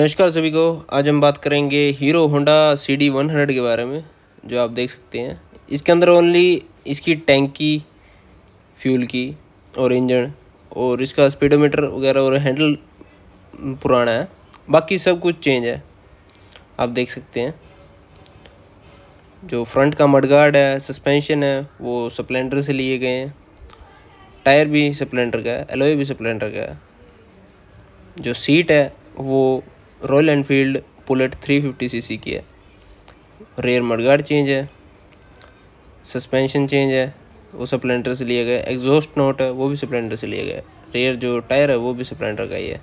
नमस्कार सभी को आज हम बात करेंगे Hero Honda C D one hundred के बारे में जो आप देख सकते हैं इसके अंदर ओनली इसकी टैंकी फ्यूल की और इंजन और इसका स्पीडोमीटर वगैरह और हैंडल पुराना है बाकी सब कुछ चेंज है आप देख सकते हैं जो फ्रंट का मडगार्ड है सस्पेंशन है वो स्प्लेंडर से लिए गए हैं टायर भी स्प्लेंडर का है एलोए भी स्प्लेंडर का है जो सीट है वो रॉयल एनफील्ड पुलेट 350 सीसी की है रेयर मडगार्ड चेंज है सस्पेंशन चेंज है वो सप्लेंडर से लिया गया एग्जॉस्ट नोट है वो भी सप्लेंडर से लिया गया रेयर जो टायर है वो भी सप्लेंडर का ही है